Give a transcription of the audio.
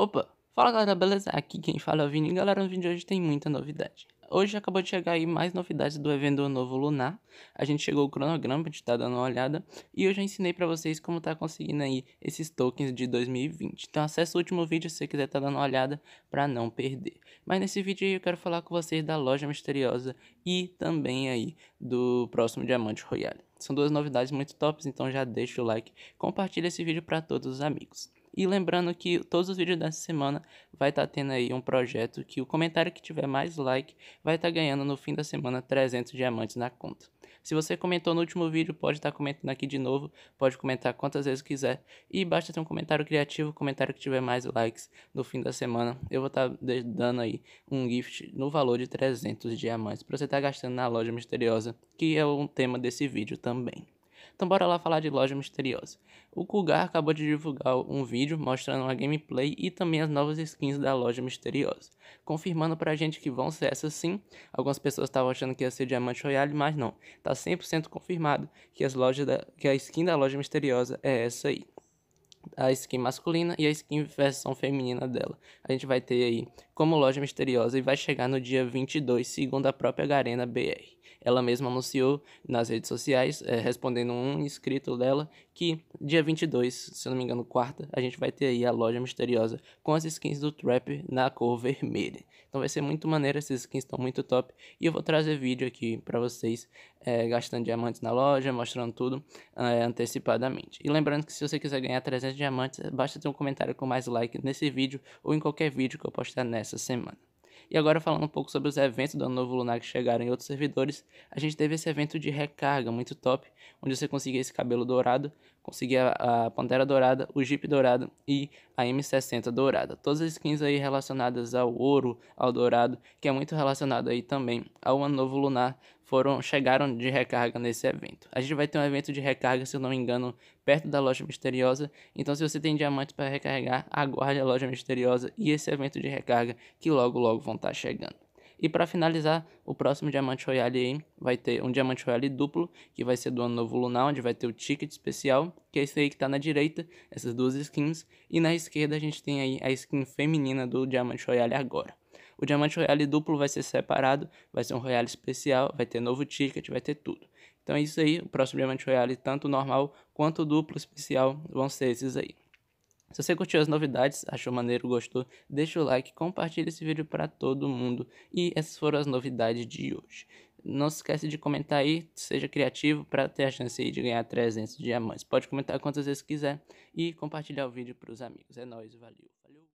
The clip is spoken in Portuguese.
Opa, fala galera, beleza? Aqui quem fala é o Vini. Galera, no vídeo de hoje tem muita novidade. Hoje acabou de chegar aí mais novidades do evento Novo Lunar. A gente chegou o cronograma, a gente tá dando uma olhada. E eu já ensinei pra vocês como tá conseguindo aí esses tokens de 2020. Então acessa o último vídeo se você quiser tá dando uma olhada pra não perder. Mas nesse vídeo aí eu quero falar com vocês da loja misteriosa e também aí do próximo Diamante Royale. São duas novidades muito tops, então já deixa o like, compartilha esse vídeo para todos os amigos. E lembrando que todos os vídeos dessa semana vai estar tá tendo aí um projeto que o comentário que tiver mais like vai estar tá ganhando no fim da semana 300 diamantes na conta. Se você comentou no último vídeo, pode estar tá comentando aqui de novo, pode comentar quantas vezes quiser. E basta ter um comentário criativo, comentário que tiver mais likes no fim da semana. Eu vou tá estar dando aí um gift no valor de 300 diamantes para você estar tá gastando na loja misteriosa, que é um tema desse vídeo também. Então bora lá falar de loja misteriosa. O Kugar acabou de divulgar um vídeo mostrando uma gameplay e também as novas skins da loja misteriosa, confirmando pra gente que vão ser essas sim. Algumas pessoas estavam achando que ia ser Diamante Royale, mas não. Tá 100% confirmado que, as lojas da, que a skin da loja misteriosa é essa aí a skin masculina e a skin versão feminina dela. A gente vai ter aí como loja misteriosa e vai chegar no dia 22, segundo a própria Garena BR. Ela mesma anunciou nas redes sociais, é, respondendo um inscrito dela, que dia 22, se eu não me engano, quarta, a gente vai ter aí a loja misteriosa com as skins do Trap na cor vermelha. Então vai ser muito maneiro, essas skins estão muito top. E eu vou trazer vídeo aqui para vocês, é, gastando diamantes na loja, mostrando tudo é, antecipadamente. E lembrando que se você quiser ganhar 300 diamantes, basta ter um comentário com mais like nesse vídeo ou em qualquer vídeo que eu postar nessa essa semana. E agora falando um pouco sobre os eventos do Ano Novo Lunar que chegaram em outros servidores, a gente teve esse evento de recarga muito top, onde você conseguia esse cabelo dourado, conseguia a Pantera Dourada, o Jeep Dourado e a M60 Dourada. Todas as skins aí relacionadas ao ouro, ao dourado, que é muito relacionado aí também ao Ano Novo Lunar, foram chegaram de recarga nesse evento. A gente vai ter um evento de recarga, se eu não me engano, perto da loja misteriosa. Então, se você tem diamantes para recarregar, aguarde a loja misteriosa e esse evento de recarga que logo logo vão estar tá chegando. E para finalizar, o próximo Diamante Royale aí vai ter um Diamante Royale duplo, que vai ser do Ano Novo Lunar, onde vai ter o ticket especial, que é esse aí que tá na direita, essas duas skins. E na esquerda a gente tem aí a skin feminina do Diamante Royale agora. O Diamante Royale duplo vai ser separado, vai ser um Royale especial, vai ter novo ticket, vai ter tudo. Então é isso aí, o próximo Diamante Royale, tanto normal quanto duplo especial, vão ser esses aí. Se você curtiu as novidades, achou maneiro, gostou, deixa o like, compartilha esse vídeo para todo mundo. E essas foram as novidades de hoje. Não se esquece de comentar aí, seja criativo para ter a chance aí de ganhar 300 diamantes. Pode comentar quantas vezes quiser e compartilhar o vídeo para os amigos. É nóis, valeu.